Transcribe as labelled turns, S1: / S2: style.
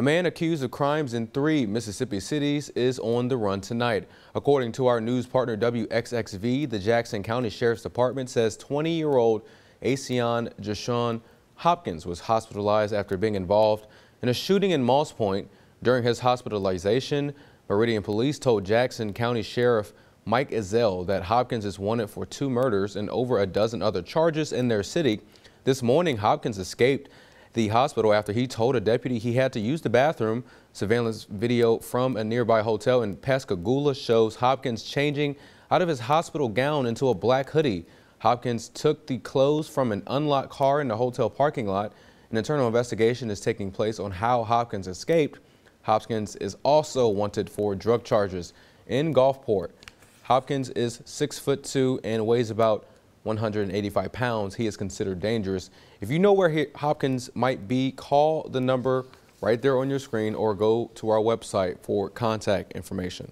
S1: A man accused of crimes in three Mississippi cities is on the run tonight. According to our news partner WXXV, the Jackson County Sheriff's Department says 20-year-old Asion Jashawn Hopkins was hospitalized after being involved in a shooting in Moss Point. During his hospitalization, Meridian Police told Jackson County Sheriff Mike Ezell that Hopkins is wanted for two murders and over a dozen other charges in their city. This morning, Hopkins escaped the hospital after he told a deputy he had to use the bathroom. Surveillance video from a nearby hotel in Pascagoula shows Hopkins changing out of his hospital gown into a black hoodie. Hopkins took the clothes from an unlocked car in the hotel parking lot. An internal investigation is taking place on how Hopkins escaped. Hopkins is also wanted for drug charges in Gulfport. Hopkins is six foot two and weighs about 185 pounds, he is considered dangerous. If you know where Hopkins might be, call the number right there on your screen or go to our website for contact information.